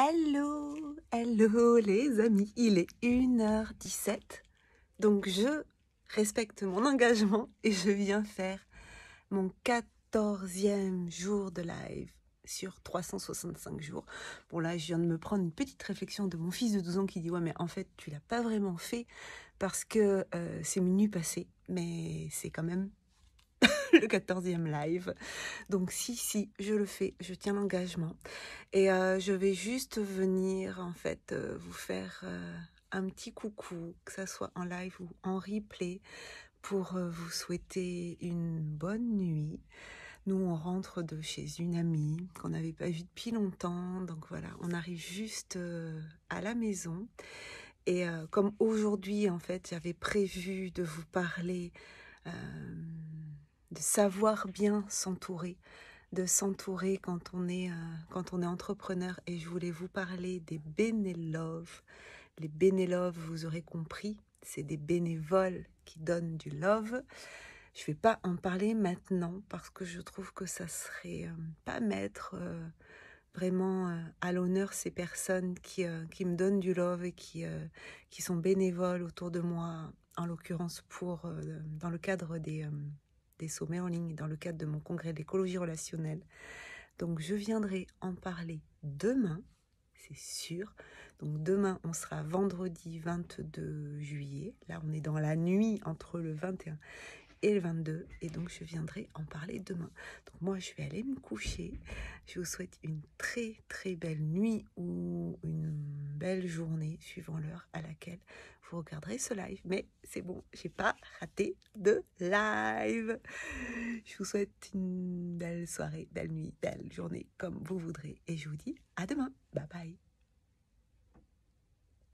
Hello, hello les amis, il est 1h17, donc je respecte mon engagement et je viens faire mon 14e jour de live sur 365 jours. Bon là, je viens de me prendre une petite réflexion de mon fils de 12 ans qui dit « Ouais, mais en fait, tu l'as pas vraiment fait parce que euh, c'est minuit passé, mais c'est quand même le 14e live. Donc si, si, je le fais, je tiens l'engagement. Et euh, je vais juste venir en fait euh, vous faire euh, un petit coucou, que ça soit en live ou en replay, pour vous souhaiter une bonne nuit. Nous, on rentre de chez une amie qu'on n'avait pas vue depuis longtemps. Donc voilà, on arrive juste à la maison. Et comme aujourd'hui, en fait, j'avais prévu de vous parler de savoir bien s'entourer, de s'entourer quand on est euh, quand on est entrepreneur. Et je voulais vous parler des bénéloves. Les bénéloves, vous aurez compris, c'est des bénévoles qui donnent du love. Je ne vais pas en parler maintenant parce que je trouve que ça serait euh, pas mettre euh, vraiment à l'honneur ces personnes qui, qui, me donnent du love et qui, qui sont bénévoles autour de moi, en l'occurrence pour dans le cadre des des sommets en ligne dans le cadre de mon congrès d'écologie relationnelle. Donc je viendrai en parler demain, c'est sûr. Donc demain, on sera vendredi 22 juillet. Là, on est dans la nuit entre le 21 et le 22. Et donc, je viendrai en parler demain. Donc, moi, je vais aller me coucher. Je vous souhaite une très, très belle nuit ou une belle journée, suivant l'heure à laquelle vous regarderez ce live. Mais c'est bon, j'ai pas raté de live. Je vous souhaite une belle soirée, belle nuit, belle journée, comme vous voudrez. Et je vous dis à demain. Bye bye.